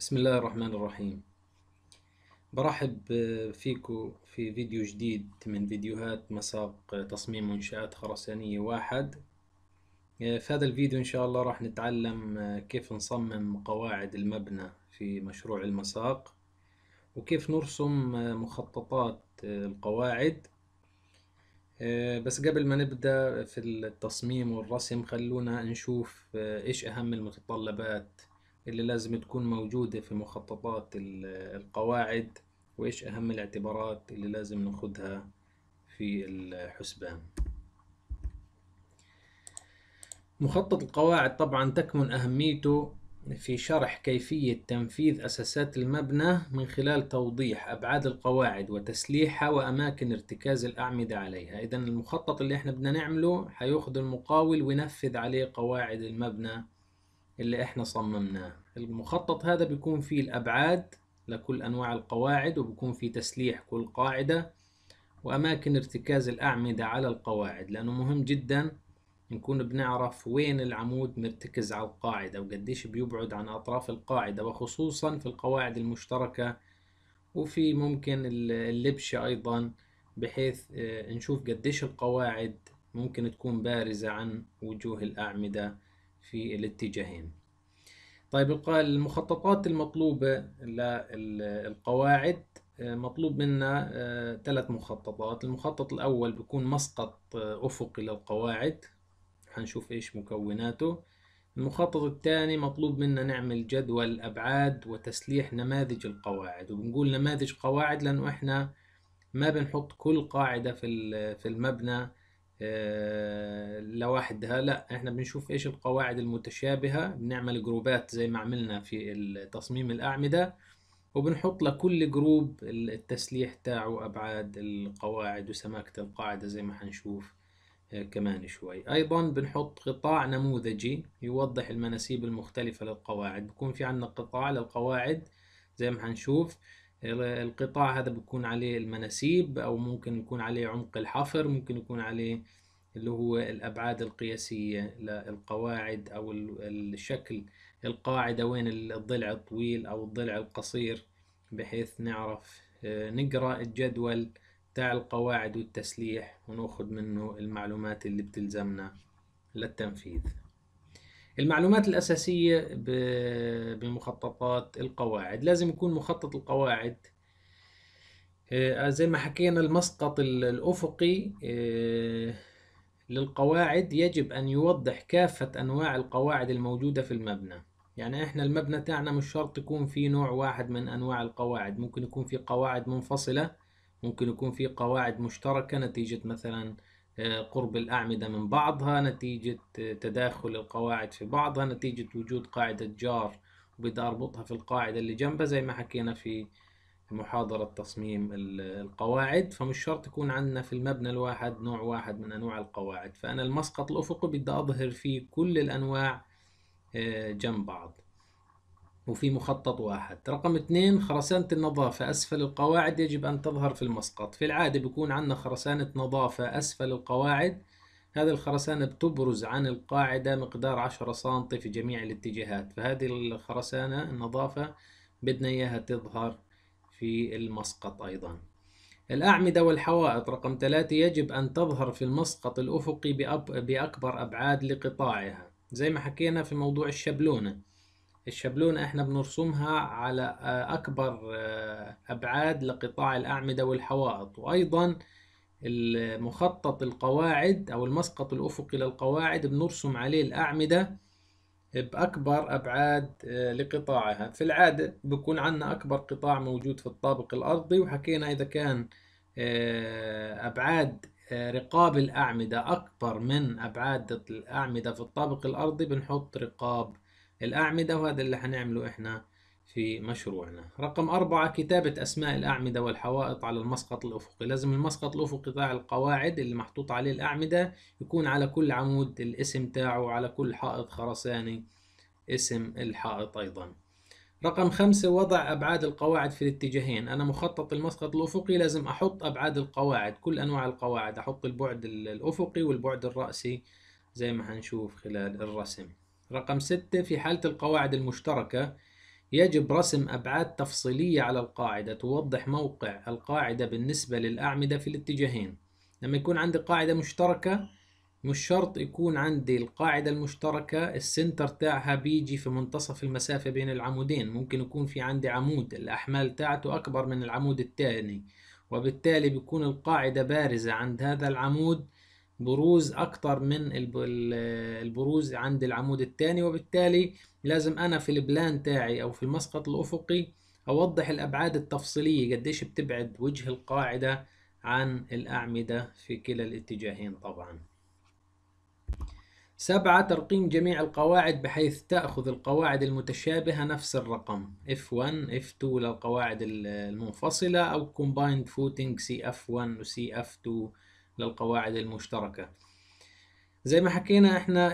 بسم الله الرحمن الرحيم برحب فيكو في فيديو جديد من فيديوهات مساق تصميم منشآت خرسانية واحد في هذا الفيديو إن شاء الله راح نتعلم كيف نصمم قواعد المبنى في مشروع المساق وكيف نرسم مخططات القواعد بس قبل ما نبدأ في التصميم والرسم خلونا نشوف إيش أهم المتطلبات اللي لازم تكون موجودة في مخططات القواعد وإيش أهم الاعتبارات اللي لازم نأخذها في الحسبان مخطط القواعد طبعا تكمن أهميته في شرح كيفية تنفيذ أساسات المبنى من خلال توضيح أبعاد القواعد وتسليحها وأماكن ارتكاز الأعمدة عليها إذا المخطط اللي احنا بدنا نعمله هياخد المقاول وينفذ عليه قواعد المبنى اللي احنا صممناه المخطط هذا بيكون فيه الأبعاد لكل أنواع القواعد وبيكون فيه تسليح كل قاعدة وأماكن ارتكاز الأعمدة على القواعد لأنه مهم جدا نكون بنعرف وين العمود مرتكز على القاعدة وقديش بيبعد عن أطراف القاعدة وخصوصا في القواعد المشتركة وفي ممكن اللبشة أيضا بحيث آه، نشوف قديش القواعد ممكن تكون بارزة عن وجوه الأعمدة في الاتجاهين طيب المخططات المطلوبة للقواعد آه، مطلوب منا آه، ثلاث مخططات المخطط الأول بيكون مسقط آه، أفقي للقواعد هنشوف إيش مكوناته المخطط الثاني مطلوب منا نعمل جدول أبعاد وتسليح نماذج القواعد وبنقول نماذج قواعد لأنه إحنا ما بنحط كل قاعدة في المبنى آه، لوحدها لا احنا بنشوف ايش القواعد المتشابهة بنعمل جروبات زي ما عملنا في تصميم الأعمدة وبنحط لكل جروب التسليح تاعه أبعاد القواعد وسماكة القاعدة زي ما حنشوف آه، كمان شوي أيضا بنحط قطاع نموذجي يوضح المناسيب المختلفة للقواعد بكون في عندنا قطاع للقواعد زي ما حنشوف القطاع هذا بيكون عليه المناسيب او ممكن يكون عليه عمق الحفر ممكن يكون عليه اللي هو الابعاد القياسيه للقواعد او الشكل القاعده وين الضلع الطويل او الضلع القصير بحيث نعرف آه، نقرا الجدول تاع القواعد والتسليح وناخذ منه المعلومات اللي بتلزمنا للتنفيذ المعلومات الأساسية بمخططات القواعد لازم يكون مخطط القواعد آه، زي ما حكينا المسقط الأفقي آه، للقواعد يجب أن يوضح كافة أنواع القواعد الموجودة في المبنى يعني إحنا المبنى تاعنا مش شرط يكون في نوع واحد من أنواع القواعد ممكن يكون في قواعد منفصلة ممكن يكون في قواعد مشتركة نتيجة مثلا آه، قرب الأعمدة من بعضها نتيجة آه، تداخل القواعد في بعضها نتيجة وجود قاعدة جار وبدأ أربطها في القاعدة اللي جنبها زي ما حكينا في محاضرة تصميم القواعد فمش شرط يكون عندنا في المبنى الواحد نوع واحد من أنواع القواعد فأنا المسقط الأفقي بدي أظهر فيه كل الأنواع آه، جنب بعض وفي مخطط واحد رقم اثنين خرسانة النظافة أسفل القواعد يجب أن تظهر في المسقط في العادة بيكون عندنا خرسانة نظافة أسفل القواعد هذه الخرسانة بتبرز عن القاعدة مقدار 10 سم في جميع الاتجاهات فهذه الخرسانة النظافة بدنا إياها تظهر في المسقط أيضا الأعمدة والحوائط رقم ثلاثة يجب أن تظهر في المسقط الأفقي بأكبر أبعاد لقطاعها زي ما حكينا في موضوع الشبلونة الشبلونة احنا بنرسمها على آه، اكبر آه، ابعاد لقطاع الاعمدة والحوائط وايضا المخطط القواعد او المسقط الافقي للقواعد بنرسم عليه الاعمدة باكبر ابعاد آه، لقطاعها في العادة بيكون عندنا اكبر قطاع موجود في الطابق الارضي وحكينا اذا كان ابعاد رقاب الأعمدة أكبر من أبعاد الأعمدة في الطابق الأرضي بنحط رقاب الأعمدة وهذا اللي هنعمله إحنا في مشروعنا رقم أربعة كتابة أسماء الأعمدة والحوائط على المسقط الأفقي لازم المسقط الأفقي تاع القواعد اللي محطوط عليه الأعمدة يكون على كل عمود الاسم تاعه على كل حائط خرساني اسم الحائط أيضا رقم خمسة وضع أبعاد القواعد في الاتجاهين أنا مخطط المسقط الأفقي لازم أحط أبعاد القواعد كل أنواع القواعد أحط البعد الأفقي والبعد الرأسي زي ما هنشوف خلال الرسم رقم 6 في حالة القواعد المشتركة يجب رسم أبعاد تفصيلية على القاعدة توضح موقع القاعدة بالنسبة للأعمدة في الاتجاهين لما يكون عندي قاعدة مشتركة مش شرط يكون عندي القاعدة المشتركة السنتر تاعها بيجي في منتصف المسافة بين العمودين ممكن يكون في عندي عمود الأحمال تاعته أكبر من العمود الثاني وبالتالي بيكون القاعدة بارزة عند هذا العمود بروز اكتر من البروز عند العمود الثاني وبالتالي لازم انا في البلان تاعي او في المسقط الافقي اوضح الابعاد التفصيليه قديش بتبعد وجه القاعده عن الاعمده في كلا الاتجاهين طبعا سبعة ترقيم جميع القواعد بحيث تأخذ القواعد المتشابهة نفس الرقم F1 F2 للقواعد المنفصلة أو Combined Footing CF1 و CF2 للقواعد المشتركة زي ما حكينا احنا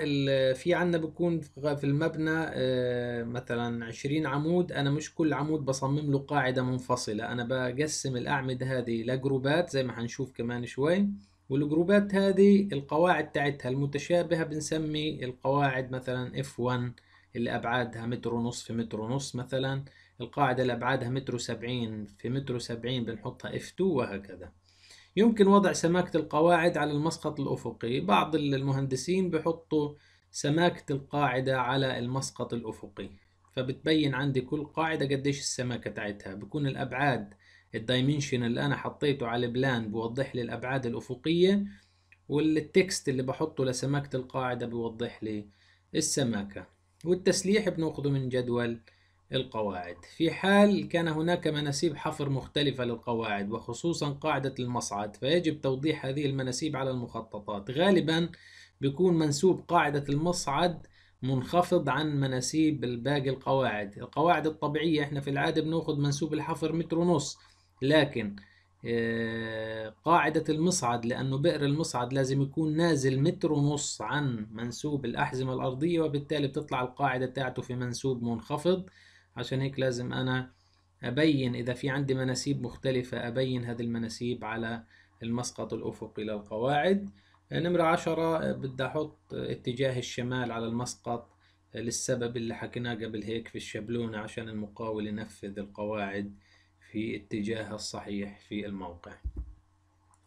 في عندنا بيكون في المبنى آه، مثلا عشرين عمود انا مش كل عمود بصمم له قاعدة منفصلة انا بقسم الاعمدة هذه لجروبات زي ما هنشوف كمان شوي والجروبات هذه القواعد تاعتها المتشابهة بنسمي القواعد مثلا F1 اللي أبعادها متر ونص في متر ونص مثلا القاعدة اللي أبعادها متر وسبعين في متر وسبعين بنحطها F2 وهكذا يمكن وضع سماكة القواعد على المسقط الأفقي بعض المهندسين بحطوا سماكة القاعدة على المسقط الأفقي فبتبين عندي كل قاعدة قديش السماكة تاعتها بكون الأبعاد الدايمنشن اللي أنا حطيته على البلان بوضح لي الأبعاد الأفقية والتكست اللي بحطه لسماكة القاعدة بيوضح لي السماكة والتسليح بناخده من جدول القواعد في حال كان هناك مناسيب حفر مختلفة للقواعد وخصوصا قاعدة المصعد فيجب توضيح هذه المناسيب على المخططات غالبا بيكون منسوب قاعدة المصعد منخفض عن مناسيب باقي القواعد القواعد الطبيعية احنا في العادة بناخد منسوب الحفر متر ونص لكن آه، قاعدة المصعد لأنه بئر المصعد لازم يكون نازل متر ونص عن منسوب الأحزمة الأرضية وبالتالي بتطلع القاعدة بتاعته في منسوب منخفض عشان هيك لازم أنا أبين إذا في عندي مناسيب مختلفة أبين هذه المناسيب على المسقط الأفقي للقواعد نمرة عشرة بدي أحط اتجاه الشمال على المسقط للسبب اللي حكيناه قبل هيك في الشبلونة عشان المقاول ينفذ القواعد في اتجاهها الصحيح في الموقع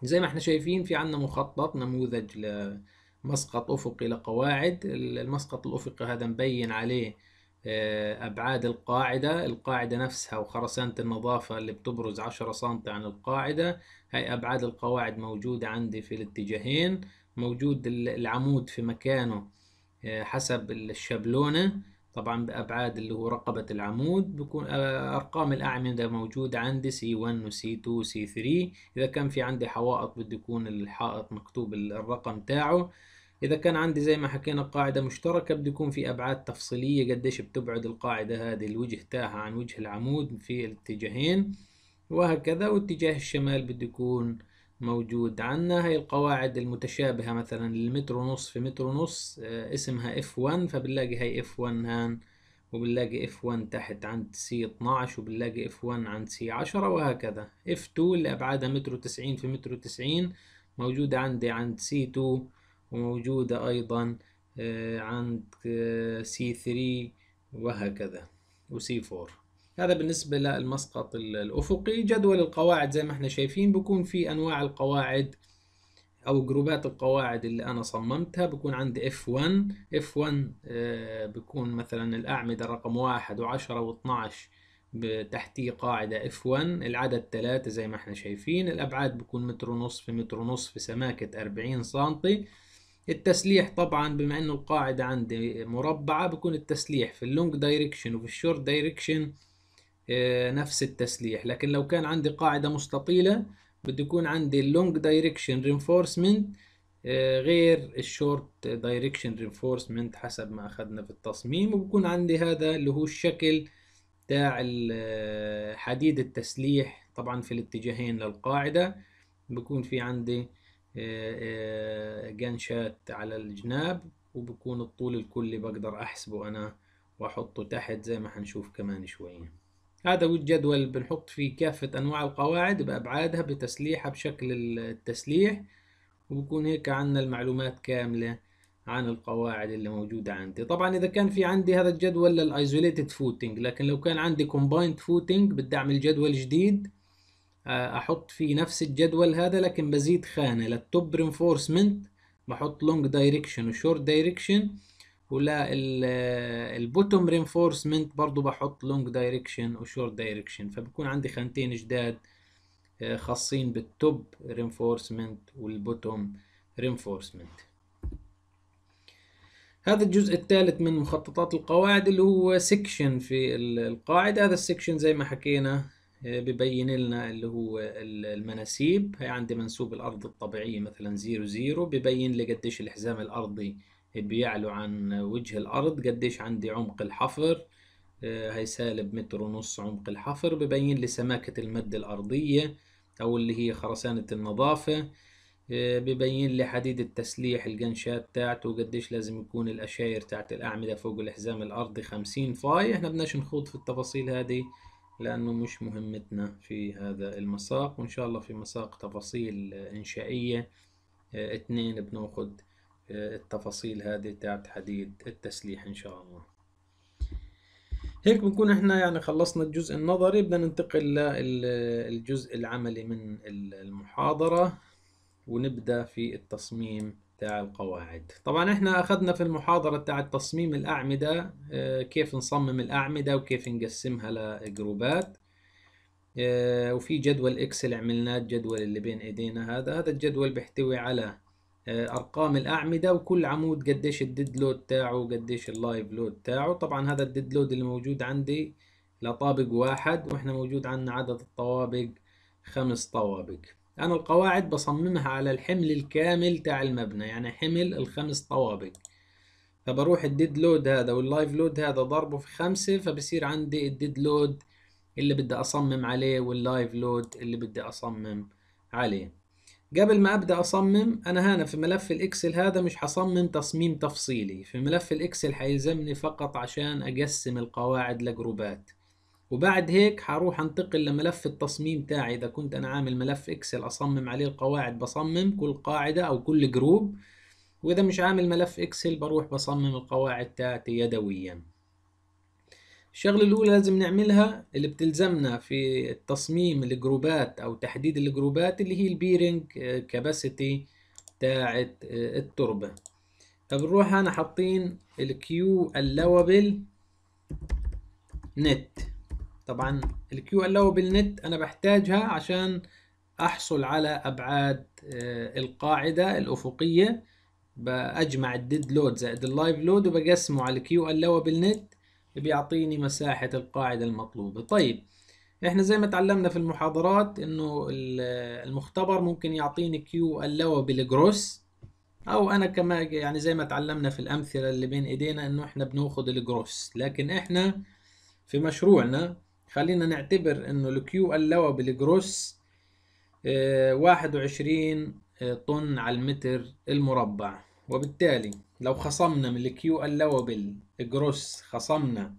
زي ما احنا شايفين في عندنا مخطط نموذج لمسقط أفقي لقواعد المسقط الأفقي هذا مبين عليه آه، أبعاد القاعدة القاعدة نفسها وخرسانة النظافة اللي بتبرز 10 سم عن القاعدة هاي أبعاد القواعد موجودة عندي في الاتجاهين موجود العمود في مكانه آه، حسب الشبلونة طبعا بأبعاد اللي هو رقبة العمود بكون آه، أرقام الأعمدة موجودة عندي C1 وسي تو 2 ثري 3 إذا كان في عندي حوائط بده يكون الحائط مكتوب الرقم تاعه إذا كان عندي زي ما حكينا قاعدة مشتركة بده يكون في أبعاد تفصيلية قديش بتبعد القاعدة هذه الوجه تاعها عن وجه العمود في الاتجاهين وهكذا واتجاه الشمال بده يكون موجود عنا هاي القواعد المتشابهة مثلا للمتر ونص في متر ونص آه، اسمها F1 فبنلاقي هاي F1 هان وبنلاقي F1 تحت عند C12 وبنلاقي F1 عند C10 وهكذا F2 اللي أبعادها متر وتسعين في متر وتسعين موجودة عندي عند C2 وموجودة أيضا آه، عند C3 آه، وهكذا c 4 هذا بالنسبة للمسقط الأفقي جدول القواعد زي ما احنا شايفين بكون في أنواع القواعد أو جروبات القواعد اللي أنا صممتها بكون عندي F1 F1 بكون مثلا الأعمدة رقم واحد وعشرة واثناش تحتيه قاعدة F1 العدد ثلاثة زي ما احنا شايفين الأبعاد بكون متر ونصف متر ونصف سماكة أربعين سنتي التسليح طبعا بما انه القاعدة عندي مربعة بكون التسليح في اللونج دايركشن وفي الشورت دايركشن آه، نفس التسليح لكن لو كان عندي قاعدة مستطيلة بده يكون عندي اللونج دايركشن رينفورسمنت آه، غير الشورت دايركشن رينفورسمنت حسب ما اخذنا في التصميم وبكون عندي هذا اللي هو الشكل تاع آه، حديد التسليح طبعا في الاتجاهين للقاعدة بكون في عندي جنشات آه، آه، على الجناب وبكون الطول الكلي بقدر احسبه انا واحطه تحت زي ما حنشوف كمان شوية هذا هو الجدول بنحط فيه كافة انواع القواعد بابعادها بتسليحها بشكل التسليح وبكون هيك عندنا المعلومات كاملة عن القواعد اللي موجودة عندي طبعا إذا كان في عندي هذا الجدول للايزوليتد فوتنج لكن لو كان عندي كومبايند فوتنج بدي أعمل جدول جديد احط في نفس الجدول هذا لكن بزيد خانة للتوب رينفورسمنت بحط لونج دايركشن وشورت دايركشن ولا البوتوم رينفورسمنت برضو بحط لونج دايركشن وشورت دايركشن فبكون عندي خانتين جداد آه، خاصين بالتوب رينفورسمنت والبوتوم رينفورسمنت هذا الجزء الثالث من مخططات القواعد اللي هو سكشن في القاعدة هذا السكشن زي ما حكينا بيبين لنا اللي هو المناسيب هي عندي منسوب الأرض الطبيعي مثلا زيرو زيرو بيبين لي قديش الحزام الأرضي بيعلو عن وجه الأرض قديش عندي عمق الحفر هي آه، سالب متر ونص عمق الحفر ببين لي سماكة المد الأرضية أو اللي هي خرسانة النظافة آه، ببين لي حديد التسليح القنشات تاعته قديش لازم يكون الأشاير تاعت الأعمدة فوق الحزام الأرضي خمسين فاي احنا بدناش نخوض في التفاصيل هذه لأنه مش مهمتنا في هذا المساق وإن شاء الله في مساق تفاصيل إنشائية آه، اثنين بناخد آه، التفاصيل هذه تاعت حديد التسليح إن شاء الله هيك بنكون احنا يعني خلصنا الجزء النظري بدنا ننتقل للجزء العملي من المحاضرة ونبدأ في التصميم تاع القواعد طبعا احنا اخذنا في المحاضرة تاع تصميم الاعمدة آه، كيف نصمم الاعمدة وكيف نقسمها لجروبات آه، وفي جدول اكسل عملناه الجدول اللي بين ايدينا هذا هذا الجدول بيحتوي على آه، ارقام الاعمدة وكل عمود قديش الديد لود تاعه وقديش اللايف لود تاعه طبعا هذا الديد لود اللي موجود عندي لطابق واحد واحنا موجود عندنا عدد الطوابق خمس طوابق انا القواعد بصممها على الحمل الكامل تاع المبنى يعني حمل الخمس طوابق فبروح الديد لود هذا واللايف لود هذا ضربه في خمسة فبصير عندي الديد لود اللي بدي اصمم عليه واللايف لود اللي بدي اصمم عليه قبل ما ابدا اصمم انا هنا في ملف الاكسل هذا مش حصمم تصميم تفصيلي في ملف الاكسل حيلزمني فقط عشان اقسم القواعد لجروبات وبعد هيك حروح انتقل لملف التصميم تاعي اذا كنت انا عامل ملف اكسل اصمم عليه القواعد بصمم كل قاعدة او كل جروب واذا مش عامل ملف اكسل بروح بصمم القواعد تاعتي يدويا الشغلة الاولى لازم نعملها اللي بتلزمنا في تصميم الجروبات او تحديد الجروبات اللي هي البيرنج كاباسيتي آه، تاعت آه، التربة فبنروح انا حاطين الكيو اللوبل نت طبعا الكيو ال او بالنت انا بحتاجها عشان احصل على ابعاد آه، القاعده الافقيه باجمع الديد لود زائد اللايف لود وبقسمه على الكيو ال او بالنت بيعطيني مساحه القاعده المطلوبه طيب احنا زي ما تعلمنا في المحاضرات انه آه، المختبر ممكن يعطيني كيو اللو بالجروس او انا كما يعني زي ما تعلمنا في الامثله اللي بين ايدينا انه احنا بناخد الجروس لكن احنا في مشروعنا خلينا نعتبر انه الكيو اللوى الجروس آه، واحد وعشرين آه، طن على المتر المربع وبالتالي لو خصمنا من الكيو اللوى الجروس خصمنا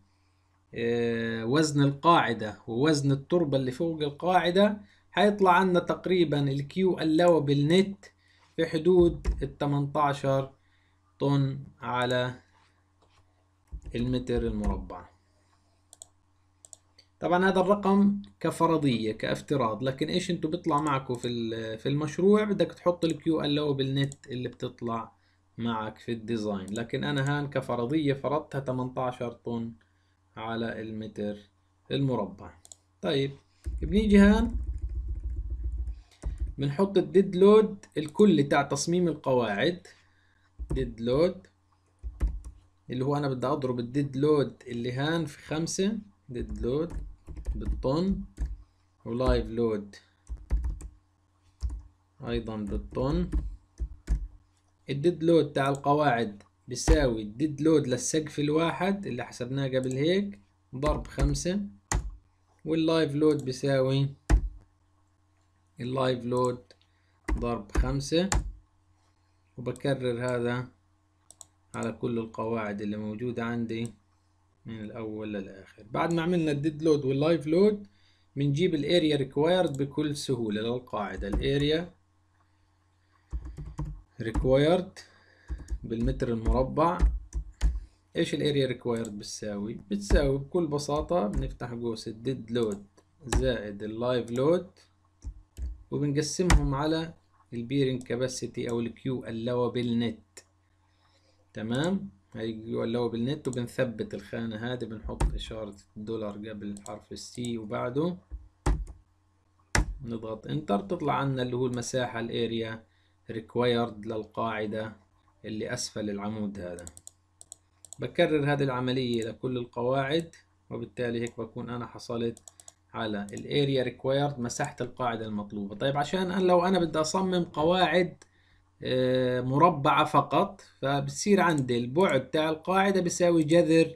آه، وزن القاعدة ووزن التربة اللي فوق القاعدة هيطلع عنا تقريبا الكيو اللوى النت في حدود ال 18 طن على المتر المربع طبعا هذا الرقم كفرضية كافتراض لكن ايش انتم بيطلع معكم في في المشروع بدك تحط الكيو ال او بالنت اللي بتطلع معك في الديزاين لكن انا هان كفرضية فرضتها 18 طن على المتر المربع طيب بنيجي هان بنحط الديد لود الكلي تاع تصميم القواعد ديد لود اللي هو انا بدي اضرب الديد لود اللي هان في خمسة ديد لود بالطن ولايف لود ايضا بالطن الديد لود تاع القواعد بيساوي الديد لود للسقف الواحد اللي حسبناه قبل هيك ضرب خمسة واللايف لود بيساوي اللايف لود ضرب خمسة وبكرر هذا على كل القواعد اللي موجودة عندي من الاول للاخر بعد ما عملنا الديد لود واللايف لود بنجيب الاريا ريكوايرد بكل سهوله للقاعده الاريا ريكوايرد بالمتر المربع ايش الاريا ريكوايرد بتساوي بتساوي بكل بساطه بنفتح قوس الديد لود زائد اللايف لود وبنقسمهم على البيرنج كاباسيتي او الكيو اللوبل نت تمام هيجي يولعوا بالنت وبنثبت الخانة هذه بنحط إشارة الدولار قبل حرف السي وبعده نضغط انتر تطلع عنا اللي هو المساحة الاريا ريكوايرد للقاعدة اللي أسفل العمود هذا بكرر هذه العملية لكل القواعد وبالتالي هيك بكون أنا حصلت على الاريا ريكوايرد مساحة القاعدة المطلوبة طيب عشان أنا لو أنا بدي أصمم قواعد آه، مربعة فقط فبتصير عندي البعد تاع القاعدة بيساوي جذر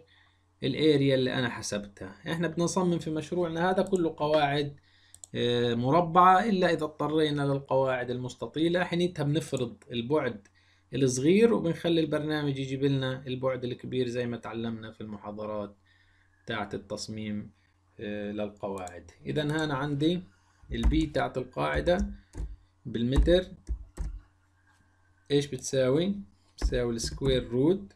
الاريا اللي انا حسبتها احنا بنصمم في مشروعنا هذا كله قواعد آه، مربعة إلا إذا اضطرينا للقواعد المستطيلة حينيتها بنفرض البعد الصغير وبنخلي البرنامج يجيب لنا البعد الكبير زي ما تعلمنا في المحاضرات تاعت التصميم آه، للقواعد إذا هنا عندي البي تاعت القاعدة بالمتر ايش بتساوي بتساوي السكوير روت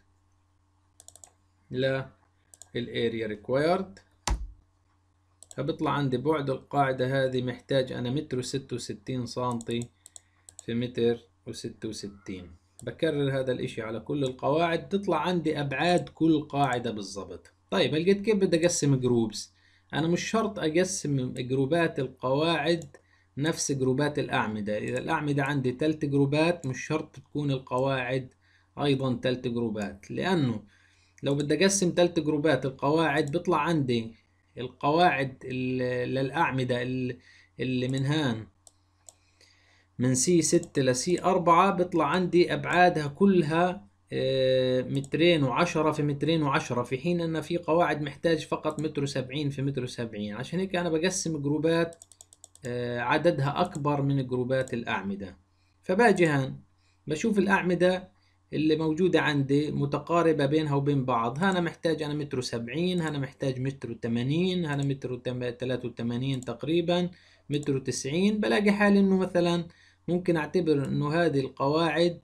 للاريا ريكوايرد فبيطلع عندي بعد القاعدة هذه محتاج أنا متر وستة وستين سنتي في متر وستة وستين بكرر هذا الإشي على كل القواعد تطلع عندي أبعاد كل قاعدة بالضبط طيب هلقيت كيف بدي أقسم جروبس أنا مش شرط أقسم جروبات القواعد نفس جروبات الأعمدة إذا الأعمدة عندي تلت جروبات مش شرط تكون القواعد أيضا تلت جروبات لأنه لو بدي أقسم تلت جروبات القواعد بيطلع عندي القواعد للأعمدة اللي من هان من سي ستة لسي أربعة بيطلع عندي أبعادها كلها آه، مترين وعشرة في مترين وعشرة في حين أن في قواعد محتاج فقط متر سبعين في متر سبعين عشان هيك أنا بقسم جروبات آه، عددها أكبر من جروبات الأعمدة فباجي هان بشوف الأعمدة اللي موجودة عندي متقاربة بينها وبين بعض هنا محتاج أنا متر سبعين هنا محتاج متر تمانين هنا متر تلاتة وتمانين تقريبا متر تسعين بلاقي حالي إنه مثلا ممكن أعتبر إنه هذه القواعد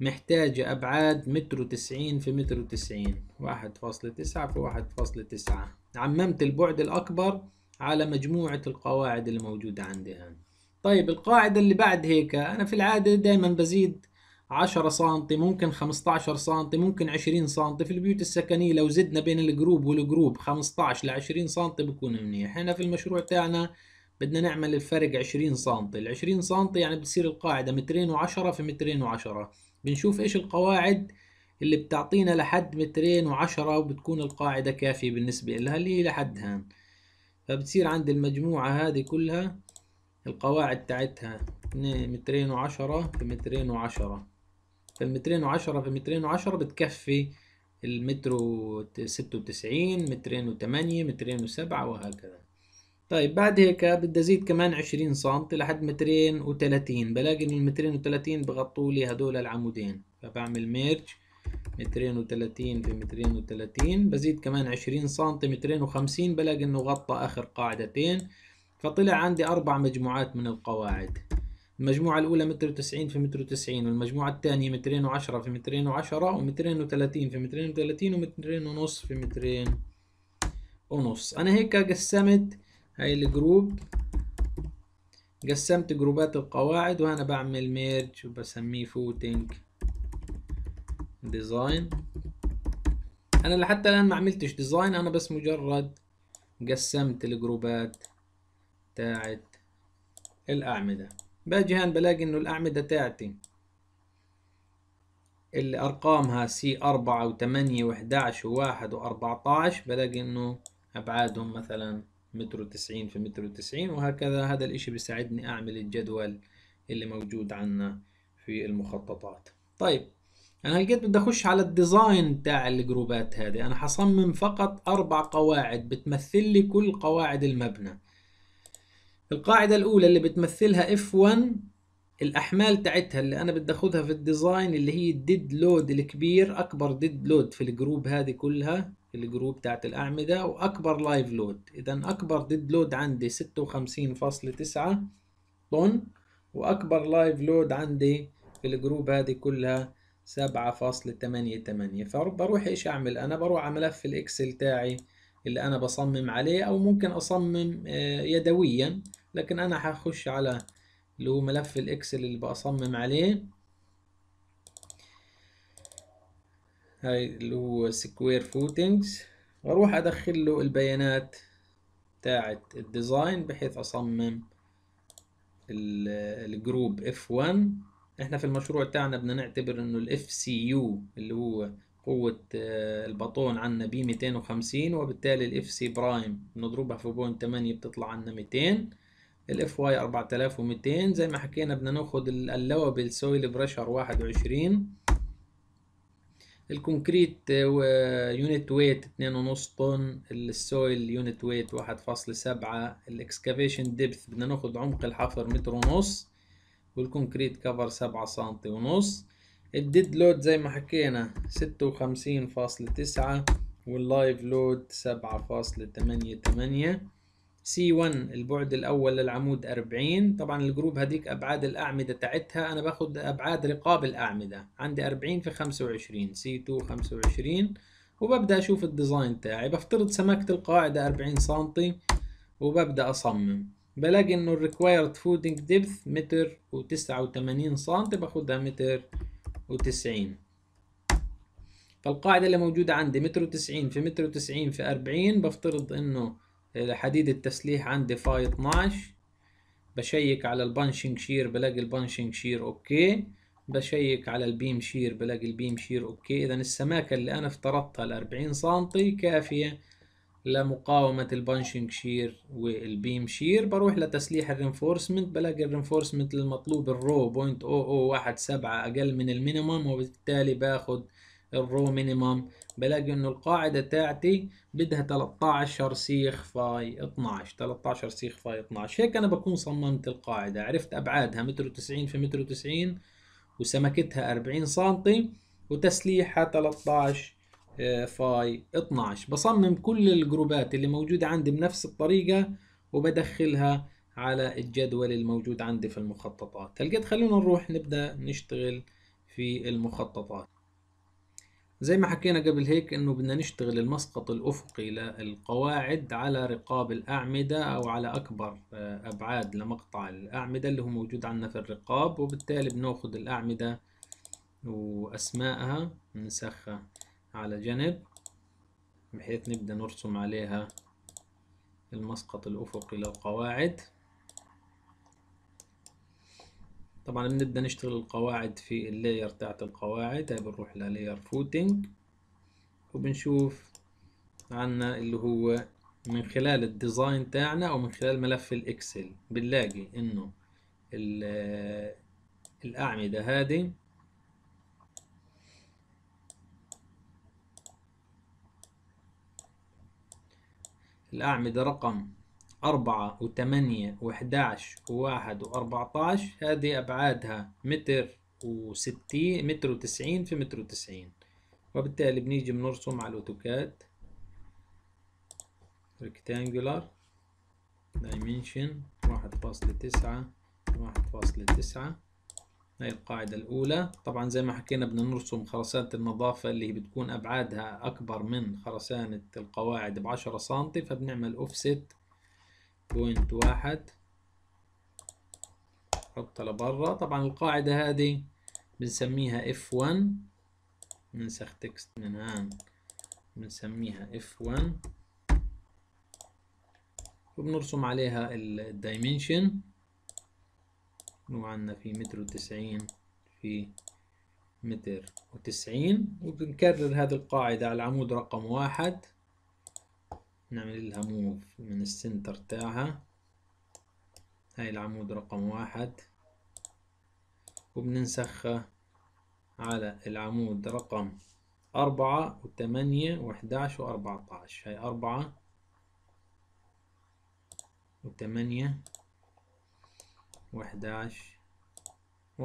محتاجة أبعاد متر تسعين في متر تسعين واحد فاصلة تسعة في واحد فاصلة تسعة عممت البعد الأكبر على مجموعة القواعد الموجودة عندي هان. طيب القاعدة اللي بعد هيك أنا في العادة دايما بزيد 10 سم ممكن 15 سم ممكن 20 سم في البيوت السكنية لو زدنا بين الجروب والجروب 15 ل 20 سم بكون منيح هنا في المشروع تاعنا بدنا نعمل الفرق 20 سم ال 20 سم يعني بتصير القاعدة مترين وعشرة في مترين وعشرة بنشوف ايش القواعد اللي بتعطينا لحد مترين وعشرة وبتكون القاعدة كافية بالنسبة لها اللي هي لحد هان فبتصير عند المجموعة هذه كلها القواعد تاعتها مترين وعشرة في مترين وعشرة فالمترين وعشرة في مترين وعشرة بتكفي المتر ستة وتسعين مترين وثمانية مترين وسبعة وهكذا طيب بعد هيك بدي ازيد كمان عشرين سنتي لحد مترين وتلاتين بلاقي ان المترين وتلاتين بغطوا لي هدول العمودين فبعمل ميرج مترين وثلاثين في مترين وثلاثين بزيد كمان عشرين سنتي مترين وخمسين بلاقي انه غطى اخر قاعدتين فطلع عندي اربع مجموعات من القواعد المجموعة الأولى متر وتسعين في متر وتسعين والمجموعة الثانية مترين وعشرة في مترين وعشرة ومترين وثلاثين في مترين وثلاثين ومترين ونص في مترين ونص أنا هيك قسمت هاي الجروب قسمت جروبات القواعد وأنا بعمل ميرج وبسميه فوتينج ديزاين انا لحتى الان ما عملتش ديزاين انا بس مجرد قسمت الجروبات تاعت الاعمدة باجي هان بلاقي انه الاعمدة تاعتي اللي ارقامها سي اربعة وثمانية واحداعش وواحد واربعتاش بلاقي انه ابعادهم مثلا متر وتسعين في متر وتسعين وهكذا هذا الاشي بيساعدني اعمل الجدول اللي موجود عنا في المخططات طيب انا لقيت بدي اخش على الديزاين تاع الجروبات هذه انا حصمم فقط اربع قواعد بتمثل لي كل قواعد المبنى القاعدة الاولى اللي بتمثلها F1 الاحمال تاعتها اللي انا بدي اخذها في الديزاين اللي هي الديد لود الكبير اكبر ديد لود في الجروب هذه كلها الجروب تاعت الاعمدة واكبر لايف لود اذا اكبر ديد لود عندي 56.9 طن واكبر لايف لود عندي في الجروب هذه كلها سبعة فاصلة تمانية تمانية فبروح إيش أعمل أنا بروح على ملف الإكسل تاعي اللي أنا بصمم عليه أو ممكن أصمم آه، يدويا لكن أنا هخش على اللي هو ملف الإكسل اللي بصمم عليه هاي اللي هو سكوير فوتنجز واروح ادخل له البيانات بتاعت الديزاين بحيث اصمم الجروب اف 1 احنا في المشروع بتاعنا بدنا نعتبر انه الاف سي يو اللي هو قوة آه، البطون عنا ب 250 وبالتالي الاف سي برايم بنضربها في بوينت 8 بتطلع عنا 200 الاف واي 4200 زي ما حكينا بدنا ناخد اللوبل سويل بريشر 21 الكونكريت يونت ويت 2.5 طن السويل يونت ويت 1.7 الاكسكافيشن ديبث بدنا ناخد عمق الحفر متر ونص والكونكريت كفر سبعة سنتي ونص الديد لود زي ما حكينا ستة وخمسين فاصلة تسعة واللايف لود سبعة فاصلة تمانية تمانية سي 1 البعد الاول للعمود 40 طبعا الجروب هديك ابعاد الاعمده تاعتها انا باخد ابعاد رقاب الاعمده عندي 40 في 25 سي 2 25 وببدا اشوف الديزاين تاعي بفترض سمكت القاعده 40 سم وببدا اصمم بلاقي انه الريكوايرد فودنج ديبث متر و89 سم باخدها متر و90 فالقاعدة اللي موجودة عندي متر و90 في متر و90 في 40 بفترض انه حديد التسليح عندي فاي 12 بشيك على البانشنج شير بلاقي البانشنج شير اوكي بشيك على البيم شير بلاقي البيم شير اوكي اذا السماكة اللي انا افترضتها ال 40 سم كافية لمقاومة البانشنج شير والبيم شير بروح لتسليح الرينفورسمنت بلاقي الرينفورسمنت المطلوب الرو بوينت او او واحد سبعة أقل من المينيمم وبالتالي باخد الرو مينيمم بلاقي انه القاعدة تاعتي بدها 13 سيخ فاي 12 13 سيخ فاي 12 هيك انا بكون صممت القاعدة عرفت ابعادها متر وتسعين في متر وتسعين وسمكتها 40 سنتي وتسليحها 13 آه، فاي 12 بصمم كل الجروبات اللي موجودة عندي بنفس الطريقة وبدخلها على الجدول الموجود عندي في المخططات تلقيت خلونا نروح نبدأ نشتغل في المخططات زي ما حكينا قبل هيك انه بدنا نشتغل المسقط الافقي للقواعد على رقاب الاعمدة او على اكبر آه، ابعاد لمقطع الاعمدة اللي هو موجود عندنا في الرقاب وبالتالي بناخد الاعمدة واسمائها نسخها على جنب بحيث نبدأ نرسم عليها المسقط الأفقي للقواعد طبعا بنبدأ نشتغل القواعد في اللاير تاعت القواعد هاي بنروح للاير فوتنج وبنشوف عنا اللي هو من خلال الديزاين تاعنا او من خلال ملف الاكسل بنلاقي انه الاعمدة هذه الأعمدة رقم أربعة وثمانية وحداش وواحد وأربعتاش هذه أبعادها متر وستين متر وتسعين في متر وتسعين وبالتالي بنيجي بنرسم على الأوتوكاد ريكتانجولار دايمنشن واحد فاصلة تسعة واحد فاصلة تسعة هاي القاعدة الأولى طبعا زي ما حكينا بدنا نرسم خرسانة النظافة اللي بتكون أبعادها أكبر من خرسانة القواعد بعشرة سنتي فبنعمل أوفسيت بوينت واحد حطها لبرا طبعا القاعدة هذه بنسميها F1 ننسخ تكست من هان بنسميها F1 وبنرسم عليها الدايمنشن وعندنا في متر وتسعين في متر وتسعين وبنكرر هذه القاعدة على العمود رقم واحد نعمل لها موف من السنتر تاعها هاي العمود رقم واحد وبننسخها على العمود رقم أربعة وثمانية وأربعة عشر هاي أربعة وثمانية و14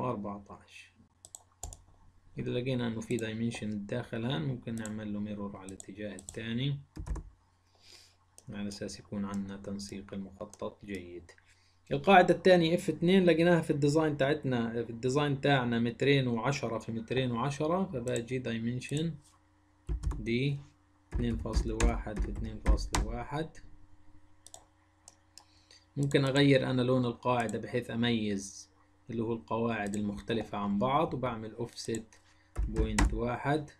إذا لقينا أنه في دايمنشن داخل هان ممكن نعمل له ميرور على الاتجاه الثاني على أساس يكون عندنا تنسيق المخطط جيد القاعدة الثانية اف 2 لقيناها في الديزاين تاعتنا في الديزاين تاعنا مترين وعشرة في مترين وعشرة فباجي دايمنشن دي اتنين فاصلة واحد في اتنين فاصلة واحد ممكن أغير أنا لون القاعدة بحيث أميز اللي هو القواعد المختلفة عن بعض وبعمل offset بوينت واحد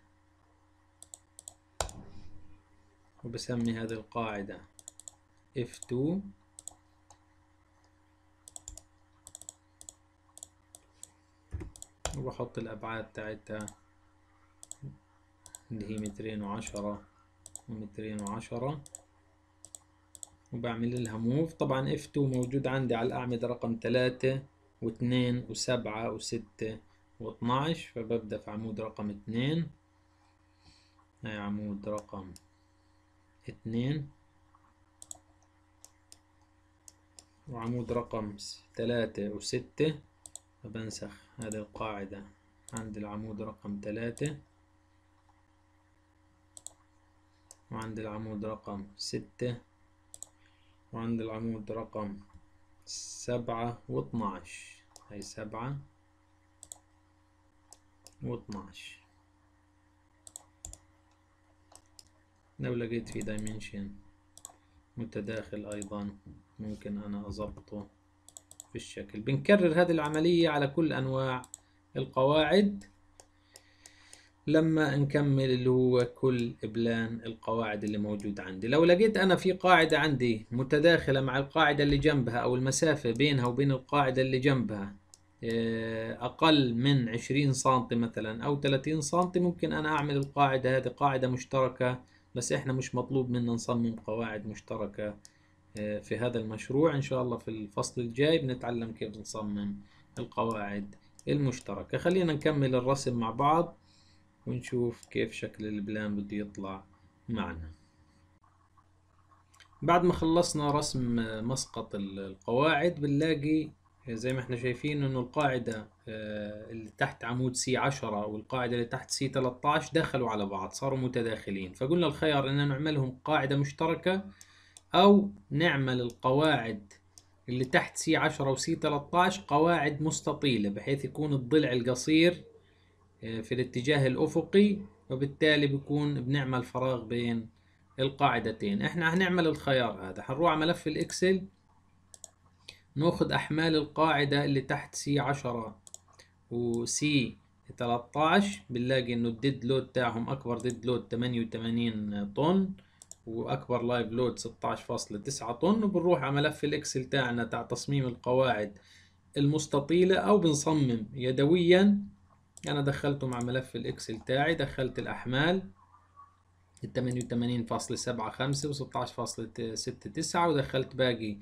وبسمي هذه القاعدة F2 وبحط الأبعاد تاعتها اللي هي مترين وعشرة ومترين وعشرة وبعمل لها موف طبعا اف 2 موجود عندي على الأعمدة رقم 3 و2 و7 و6 و12 فببدأ في عمود رقم 2 هاي عمود رقم 2 وعمود رقم 3 و6 فبنسخ هذه القاعدة عند العمود رقم 3 وعند العمود رقم 6 وعند العمود رقم سبعة واثناش هاي سبعة واثناش لو لقيت في دايمنشن متداخل أيضا ممكن أنا أضبطه بالشكل بنكرر هذه العملية على كل أنواع القواعد لما نكمل اللي هو كل إبلان القواعد اللي موجود عندي لو لقيت أنا في قاعدة عندي متداخلة مع القاعدة اللي جنبها أو المسافة بينها وبين القاعدة اللي جنبها آه، أقل من 20 سنتي مثلا أو 30 سنتي ممكن أنا أعمل القاعدة هذه قاعدة مشتركة بس إحنا مش مطلوب منا نصمم قواعد مشتركة آه، في هذا المشروع إن شاء الله في الفصل الجاي بنتعلم كيف نصمم القواعد المشتركة خلينا نكمل الرسم مع بعض ونشوف كيف شكل البلان بده يطلع معنا بعد ما خلصنا رسم مسقط القواعد بنلاقي زي ما احنا شايفين انه القاعدة آه، اللي تحت عمود سي 10 والقاعدة اللي تحت سي 13 دخلوا على بعض صاروا متداخلين فقلنا الخيار اننا نعملهم قاعدة مشتركة او نعمل القواعد اللي تحت سي 10 وسي 13 قواعد مستطيلة بحيث يكون الضلع القصير آه، في الاتجاه الأفقي وبالتالي بكون بنعمل فراغ بين القاعدتين احنا هنعمل الخيار هذا هنروح على ملف الاكسل ناخد احمال القاعدة اللي تحت سي عشرة وسي 13 بنلاقي انه الديد لود تاعهم اكبر ديد لود 88 طن واكبر لايف لود 16.9 طن وبنروح على ملف الاكسل تاعنا تاع تصميم القواعد المستطيلة او بنصمم يدويا أنا دخلته مع ملف الإكسل تاعي دخلت الأحمال التمانية وتمانين فاصلة سبعة خمسة وستاعش فاصلة ستة تسعة ودخلت باقي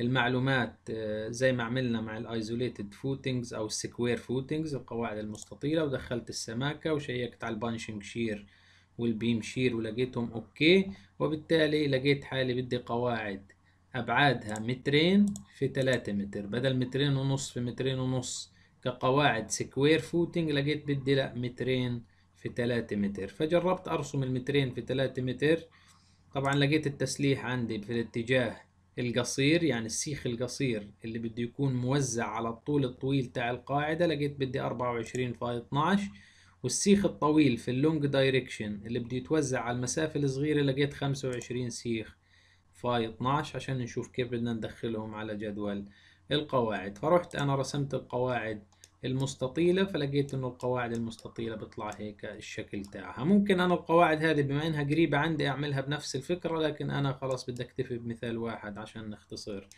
المعلومات آه، زي ما عملنا مع الايزوليتد فوتنجز او السكوير فوتنجز القواعد المستطيله ودخلت السماكه وشيكت على البانشنج شير والبيم شير ولقيتهم اوكي وبالتالي لقيت حالي بدي قواعد ابعادها مترين في ثلاثة متر بدل مترين ونص في مترين ونص كقواعد سكوير فوتنج لقيت بدي لا مترين في 3 متر فجربت ارسم المترين في 3 متر طبعا لقيت التسليح عندي في الاتجاه القصير يعني السيخ القصير اللي بده يكون موزع على الطول الطويل تاع القاعدة لقيت بدي 24 فاي 12 والسيخ الطويل في اللونج دايركشن اللي بده يتوزع على المسافة الصغيرة لقيت 25 سيخ فاي 12 عشان نشوف كيف بدنا ندخلهم على جدول القواعد فرحت أنا رسمت القواعد المستطيلة فلقيت إنه القواعد المستطيلة بيطلع هيك الشكل تاعها ممكن أنا القواعد هذه بما إنها قريبة عندي أعملها بنفس الفكرة لكن أنا خلاص بدي أكتفي بمثال واحد عشان نختصر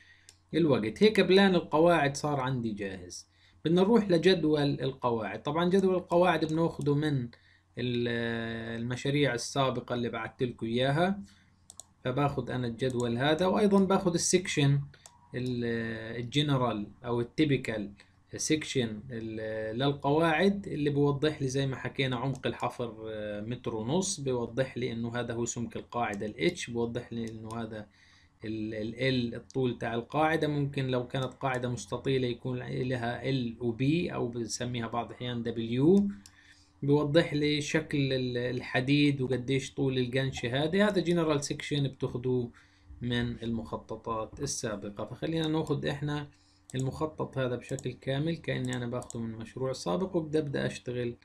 الوقت هيك بلان القواعد صار عندي جاهز بدنا نروح لجدول القواعد طبعا جدول القواعد بناخده من المشاريع السابقة اللي بعتلكوا إياها فباخد أنا الجدول هذا وأيضا باخد السكشن الجنرال او التيبيكال سيكشن للقواعد اللي بيوضح لي زي ما حكينا عمق الحفر آه، متر ونص بيوضح لي انه هذا هو سمك القاعدة الاتش بيوضح لي انه هذا ال ال الطول تاع القاعدة ممكن لو كانت قاعدة مستطيلة يكون لها ال وبي او بنسميها بعض الاحيان دبليو بيوضح لي شكل الحديد وقديش طول القنش هذا هذا جنرال سيكشن بتاخذوه من المخططات السابقة فخلينا نأخذ احنا المخطط هذا بشكل كامل كأني أنا بأخذه من مشروع سابق وبدأ أبدأ أشتغل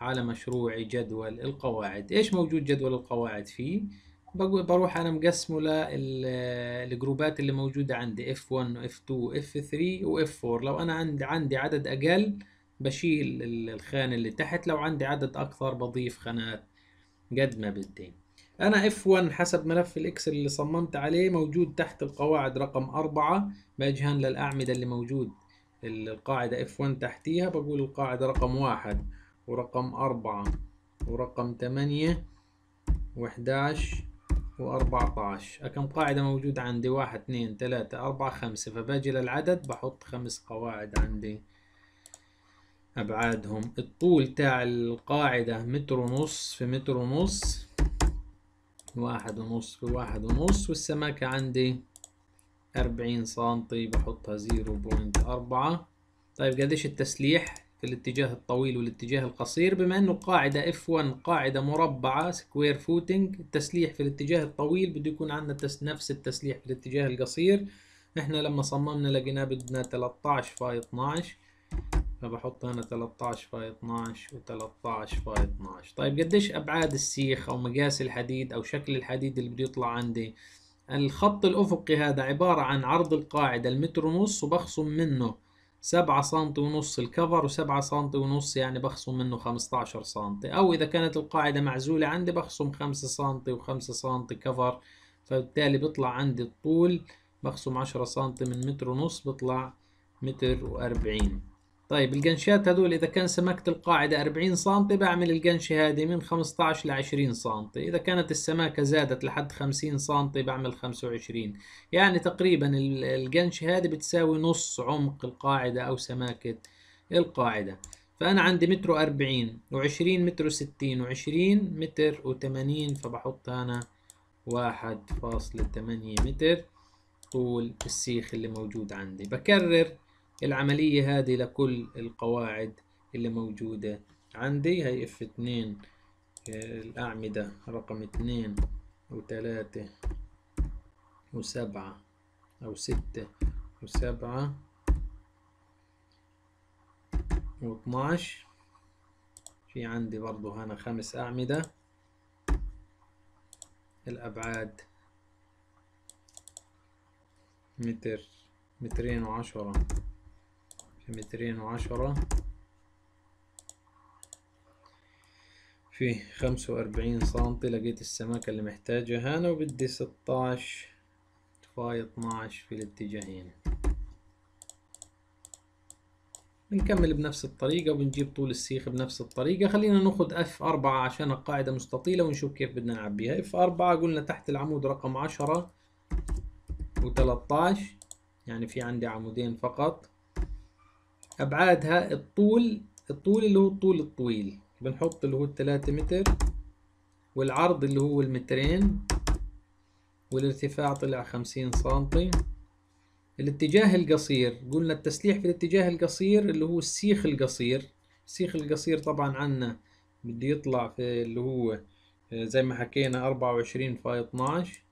على مشروعي جدول القواعد إيش موجود جدول القواعد فيه بروح أنا مقسمه للجروبات اللي موجودة عندي F1 اف F2 و F3 و F4 لو أنا عندي عندي عدد أقل بشيل الخانة اللي تحت لو عندي عدد أكثر بضيف خانات قد ما بدي انا اف F1 حسب ملف الإكسل اللي صممت عليه موجود تحت القواعد رقم أربعة بأجها للأعمدة اللي موجود القاعده اف F1 تحتيها بقول القاعدة رقم واحد ورقم أربعة ورقم تمانية واربعة عشر أكم قاعدة موجودة عندي واحد اثنين تلاتة أربعة خمسة فباجي للعدد بحط خمس قواعد عندي أبعادهم الطول تاع القاعدة متر ونص في متر ونص واحد ونص في واحد ونص والسماكة عندي أربعين سنتي بحطها زيرو بوينت أربعة طيب قديش التسليح في الاتجاه الطويل والاتجاه القصير بما انه قاعدة F1 قاعدة مربعة سكوير فوتنج التسليح في الاتجاه الطويل بده يكون عندنا نفس التسليح في الاتجاه القصير احنا لما صممنا لقيناه بدنا تلتاش فاي 12 فبحط هنا 13 باي 12 و13 باي 12 طيب قديش ابعاد السيخ او مقاس الحديد او شكل الحديد اللي بده يطلع عندي الخط الافقي هذا عبارة عن عرض القاعدة المتر ونص وبخصم منه 7 سم ونص الكفر و7 سم ونص يعني بخصم منه 15 سم أو إذا كانت القاعدة معزولة عندي بخصم 5 سم و5 سم كفر فبالتالي بيطلع عندي الطول بخصم 10 سم من متر ونص بيطلع متر وأربعين طيب القنشات هذول اذا كان سمكه القاعده 40 سم بعمل القنشه هذه من 15 ل 20 سم اذا كانت السماكه زادت لحد 50 سم بعمل 25 يعني تقريبا القنشه هذه بتساوي نص عمق القاعده او سماكه القاعده فانا عندي متر و 40 و20 متر و 60 و20 متر و80 فبحط هنا 1.8 متر طول السيخ اللي موجود عندي بكرر العملية هذه لكل القواعد اللي موجودة عندي هي اف اتنين آه، الأعمدة رقم اتنين وتلاتة وسبعة أو ستة وسبعة واتناش في عندي برضو هنا خمس أعمدة الأبعاد متر مترين وعشرة في مترين وعشرة في خمسة وأربعين سنتي لقيت السماكة اللي محتاجها أنا وبدي ستاش فاي اتناش في الاتجاهين بنكمل بنفس الطريقة وبنجيب طول السيخ بنفس الطريقة خلينا ناخد اف أربعة عشان القاعدة مستطيلة ونشوف كيف بدنا نعبيها اف أربعة قلنا تحت العمود رقم عشرة وتلتاش يعني في عندي عمودين فقط أبعادها الطول الطول اللي هو الطول الطويل بنحط اللي هو التلاتة متر والعرض اللي هو المترين والارتفاع طلع خمسين سنتي الاتجاه القصير قلنا التسليح في الاتجاه القصير اللي هو السيخ القصير السيخ القصير طبعا عنا بده يطلع في اللي هو آه، زي ما حكينا أربعة وعشرين فاي اتناش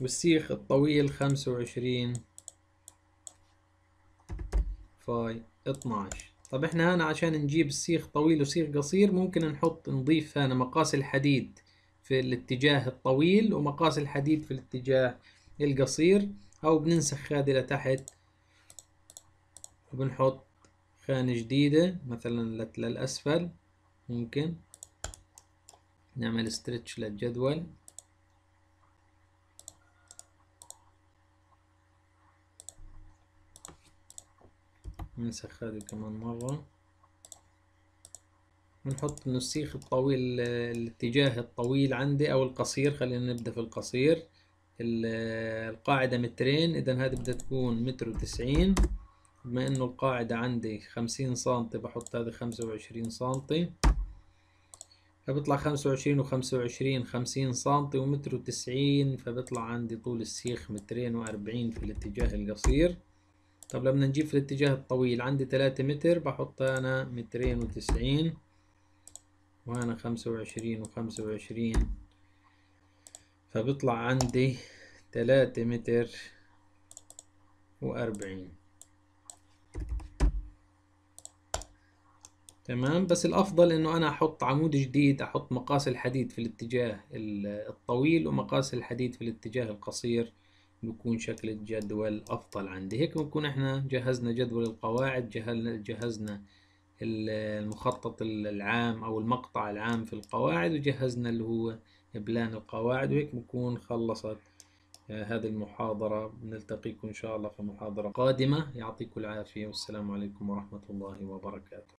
والسيخ الطويل خمسة وعشرين فاي 12 طب احنا هنا عشان نجيب السيخ طويل وسيخ قصير ممكن نحط نضيف هنا مقاس الحديد في الاتجاه الطويل ومقاس الحديد في الاتجاه القصير او بننسخ هذه لتحت وبنحط خانة جديدة مثلا للأسفل ممكن نعمل ستريتش للجدول ننسخ هذه كمان مرة نحط السيخ الطويل الاتجاه الطويل عندي او القصير خلينا نبدأ في القصير القاعدة مترين اذا هذه بدها تكون متر وتسعين بما انه القاعدة عندي خمسين سنتي بحط هذه خمسة وعشرين سنتي فبطلع خمسة وعشرين وخمسة وعشرين خمسين سنتي ومتر وتسعين فبطلع عندي طول السيخ مترين واربعين في الاتجاه القصير طب لما نجيب في الاتجاه الطويل عندي تلاتة متر بحط أنا مترين وتسعين وأنا خمسة وعشرين وخمسة وعشرين فبيطلع عندي تلاتة متر وأربعين تمام بس الأفضل إنه أنا أحط عمود جديد أحط مقاس الحديد في الاتجاه الطويل ومقاس الحديد في الاتجاه القصير بيكون شكل الجدول أفضل عندي هيك بنكون احنا جهزنا جدول القواعد جهزنا المخطط العام أو المقطع العام في القواعد وجهزنا اللي هو بلان القواعد وهيك بكون خلصت آه، هذه المحاضرة نلتقيكم إن شاء الله في محاضرة قادمة يعطيكم العافية والسلام عليكم ورحمة الله وبركاته